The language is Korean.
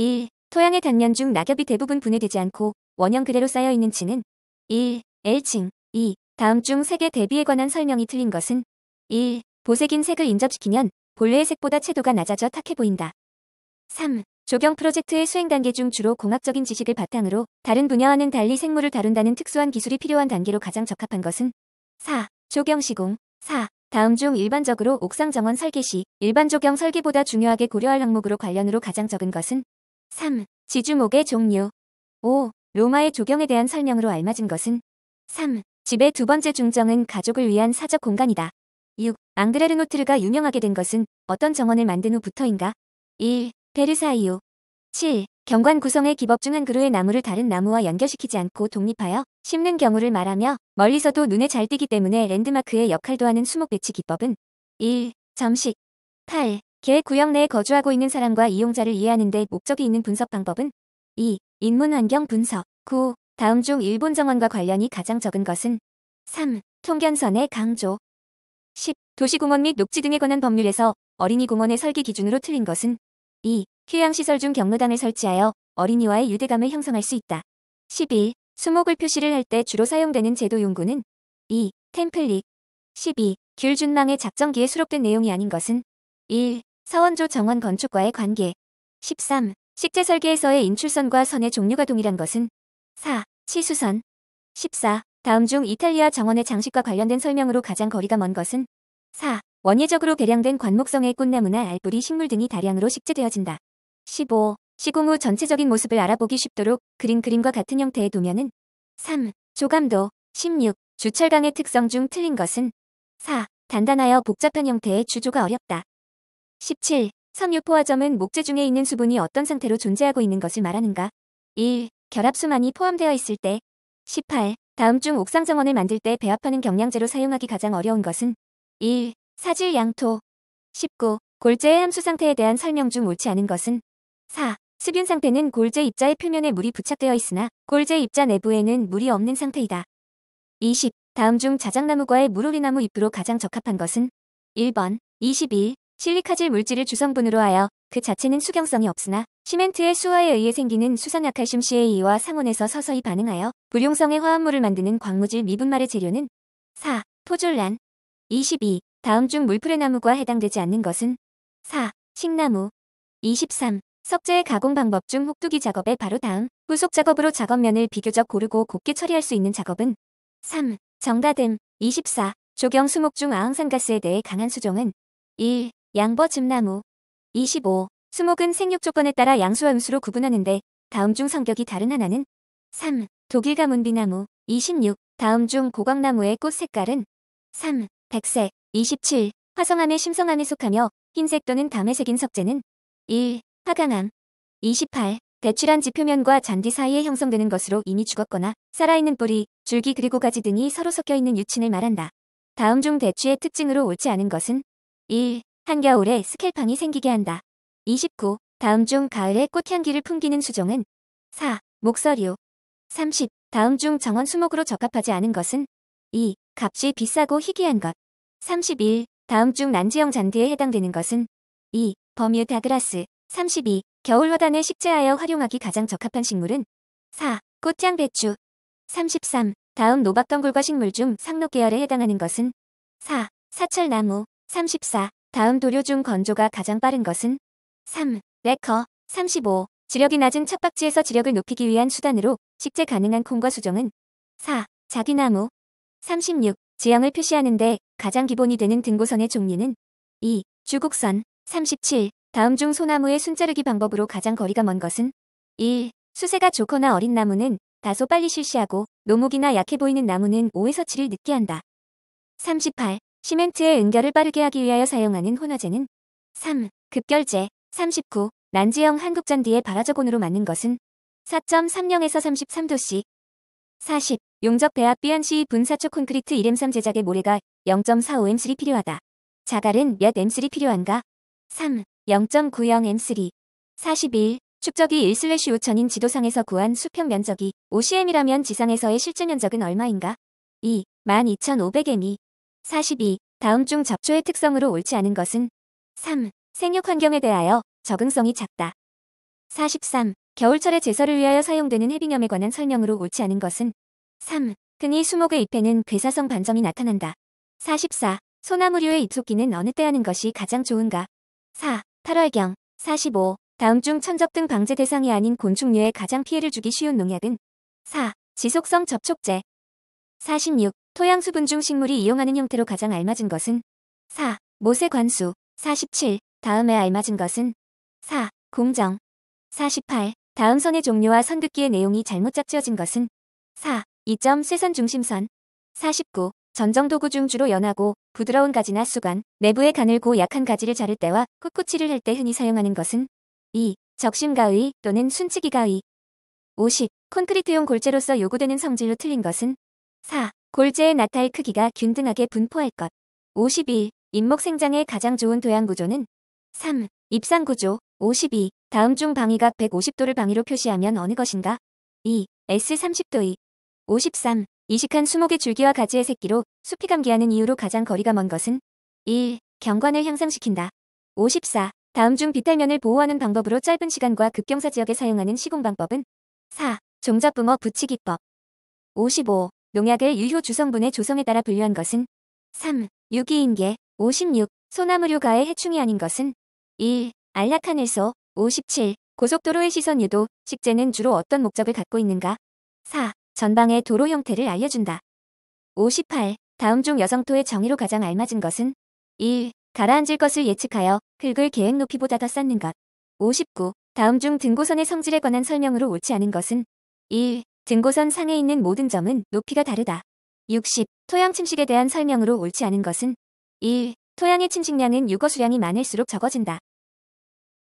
1. 토양의 단면 중 낙엽이 대부분 분해되지 않고 원형 그대로 쌓여 있는 층은 1. L층 2. 다음 중 색의 대비에 관한 설명이 틀린 것은 1. 보색인 색을 인접시키면 본래의 색보다 채도가 낮아져 탁해 보인다. 3. 조경 프로젝트의 수행 단계 중 주로 공학적인 지식을 바탕으로 다른 분야와는 달리 생물을 다룬다는 특수한 기술이 필요한 단계로 가장 적합한 것은 4. 조경 시공 4. 다음 중 일반적으로 옥상 정원 설계 시 일반 조경 설계보다 중요하게 고려할 항목으로 관련으로 가장 적은 것은 3. 지주목의 종류 5. 로마의 조경에 대한 설명으로 알맞은 것은 3. 집의 두 번째 중정은 가족을 위한 사적 공간이다. 6. 앙그레르노트르가 유명하게 된 것은 어떤 정원을 만든 후부터인가? 1. 베르사이유 7. 경관 구성의 기법 중 한 그루의 나무를 다른 나무와 연결시키지 않고 독립하여 심는 경우를 말하며 멀리서도 눈에 잘 띄기 때문에 랜드마크의 역할도 하는 수목 배치 기법은 1. 점식 8. 계획 구역 내에 거주하고 있는 사람과 이용자를 이해하는 데 목적이 있는 분석 방법은 2. 인문 환경 분석 9. 다음 중 일본 정원과 관련이 가장 적은 것은 3. 통견선의 강조 10. 도시공원 및 녹지 등에 관한 법률에서 어린이 공원의 설계 기준으로 틀린 것은 2. 휴양시설 중 경로당을 설치하여 어린이와의 유대감을 형성할 수 있다. 11. 수목을 표시를 할 때 주로 사용되는 제도 용구는 2. 템플릿 12. 귤준망의 작전기에 수록된 내용이 아닌 것은 1. 서원조 정원 건축과의 관계 13. 식재 설계에서의 인출선과 선의 종류가 동일한 것은 4. 치수선 14. 다음 중 이탈리아 정원의 장식과 관련된 설명으로 가장 거리가 먼 것은 4. 원예적으로 개량된 관목성의 꽃나무나 알뿌리 식물 등이 다량으로 식재되어진다. 15. 시공 후 전체적인 모습을 알아보기 쉽도록 그린 그림과 같은 형태의 도면은 3. 조감도 16. 주철강의 특성 중 틀린 것은 4. 단단하여 복잡한 형태의 주조가 어렵다. 17. 섬유포화점은 목재 중에 있는 수분이 어떤 상태로 존재하고 있는 것을 말하는가? 1. 결합수만이 포함되어 있을 때 18. 다음 중 옥상 정원을 만들 때 배합하는 경량제로 사용하기 가장 어려운 것은 1. 사질 양토 19. 골재의 함수 상태에 대한 설명 중 옳지 않은 것은 4. 습윤 상태는 골재 입자의 표면에 물이 부착되어 있으나 골재 입자 내부에는 물이 없는 상태이다. 20. 다음 중 자작나무과의 물오리나무 잎으로 가장 적합한 것은 1번, 21, 실리카질 물질을 주성분으로 하여 그 자체는 수경성이 없으나 시멘트의 수화에 의해 생기는 수산약칼슘CA 이와 상온에서 서서히 반응하여 불용성의 화합물을 만드는 광무질 미분말의 재료는 4. 포졸란 22. 다음 중 물풀의 나무가 해당되지 않는 것은 4. 식나무 23. 석재의 가공 방법 중 혹두기 작업의 바로 다음 후속 작업으로 작업면을 비교적 고르고 곱게 처리할 수 있는 작업은 3. 정다듬 24. 조경 수목 중 아황산가스에 대해 강한 수종은 1. 양버 즙나무 25. 수목은 생육 조건에 따라 양수와 음수로 구분하는데 다음 중 성격이 다른 하나는 3. 독일 가문비나무 26. 다음 중 고광나무의 꽃 색깔은 3. 백색 27. 화성암의 심성암에 속하며 흰색 또는 담회색인 석재는 1. 화강암 28. 대출한 지표면과 잔디 사이에 형성되는 것으로 이미 죽었거나 살아있는 뿌리, 줄기 그리고 가지 등이 서로 섞여있는 유친을 말한다. 다음 중 대추의 특징으로 옳지 않은 것은 1. 한겨울에 스켈팡이 생기게 한다. 29. 다음 중 가을에 꽃향기를 풍기는 수종은 4. 목설이요. 30. 다음 중 정원 수목으로 적합하지 않은 것은 2. 값이 비싸고 희귀한 것 31. 다음 중 난지형 잔디에 해당되는 것은 2. 버뮤다그라스 32. 겨울 화단에 식재하여 활용하기 가장 적합한 식물은 4. 꽃장 배추 33. 다음 노박덩굴과 식물 중 상록 계열에 해당하는 것은 4. 사철나무 34. 다음 도료 중 건조가 가장 빠른 것은 3. 레커 35. 지력이 낮은 척박지에서 지력을 높이기 위한 수단으로 식재 가능한 콩과 수정은 4. 자기나무 36. 지형을 표시하는데 가장 기본이 되는 등고선의 종류는 2. 주국선 37. 다음 중 소나무의 순자르기 방법으로 가장 거리가 먼 것은 1. 수세가 좋거나 어린 나무는 다소 빨리 실시하고 노목이나 약해 보이는 나무는 5에서 7일 늦게 한다. 38. 시멘트의 응결을 빠르게 하기 위하여 사용하는 혼화제는 3. 급결제 39. 난지형 한국잔디의 발화저곤으로 맞는 것은 4.30에서 33도씨 40. 용접 배합 BNC 분사초 콘크리트 1M3 제작의 모래가 0.45M3 이 필요하다. 자갈은 몇 M3 이 필요한가? 3. 0.90M3 41. 축적이 1/5000인 지도상에서 구한 수평 면적이 5 c m 이라면 지상에서의 실제 면적은 얼마인가? 2. 12500M이 42. 다음 중접초의 특성으로 옳지 않은 것은 3. 생육 환경에 대하여 적응성이 작다. 43. 겨울철에 제설을 위하여 사용되는 해비염에 관한 설명으로 옳지 않은 것은 3. 흔히 수목의 잎에는 괴사성 반점이 나타난다. 44. 소나무류의 잎속기는 어느 때 하는 것이 가장 좋은가? 4. 8월경 45. 다음 중 천적 등 방제 대상이 아닌 곤충류에 가장 피해를 주기 쉬운 농약은 4. 지속성 접촉제 46. 토양 수분 중 식물이 이용하는 형태로 가장 알맞은 것은 4. 모세 관수 47. 다음에 알맞은 것은 4. 공정 48. 다음 선의 종류와 선긋기의 내용이 잘못 짝지어진 것은 4. 2점 쇠선 중심선 49. 전정도구 중 주로 연하고 부드러운 가지나 수간, 내부의 가늘고 약한 가지를 자를 때와 꿋꿋이를 할 때 흔히 사용하는 것은 2. 적심가위 또는 순치기가위 50. 콘크리트용 골재로서 요구되는 성질로 틀린 것은 4. 골재의 나탈 크기가 균등하게 분포할 것. 52. 잇목 생장에 가장 좋은 도양 구조는 3. 입상 구조 52. 다음 중 방위각 150도를 방위로 표시하면 어느 것인가? 2. S30도의 53. 이식한 수목의 줄기와 가지의 새끼로 숲이 감기하는 이유로 가장 거리가 먼 것은 1. 경관을 향상시킨다. 54. 다음 중 비탈면을 보호하는 방법으로 짧은 시간과 급경사 지역에 사용하는 시공 방법은 4. 종잡부머 붙이기법 55. 농약을 유효 주성분의 조성에 따라 분류한 것은 3. 유기인 계 56. 소나무류가의 해충이 아닌 것은 1. 안락한 일소 57. 고속도로의 시선 유도 식재는 주로 어떤 목적을 갖고 있는가 4. 전방의 도로 형태를 알려준다 58. 다음 중 여성토의 정의로 가장 알맞은 것은 1. 가라앉을 것을 예측하여 흙을 계획 높이보다 더 쌓는 것 59. 다음 중 등고선의 성질에 관한 설명으로 옳지 않은 것은 1. 등고선 상에 있는 모든 점은 높이가 다르다. 60. 토양 침식에 대한 설명으로 옳지 않은 것은 1. 토양의 침식량은 유거 수량이 많을수록 적어진다.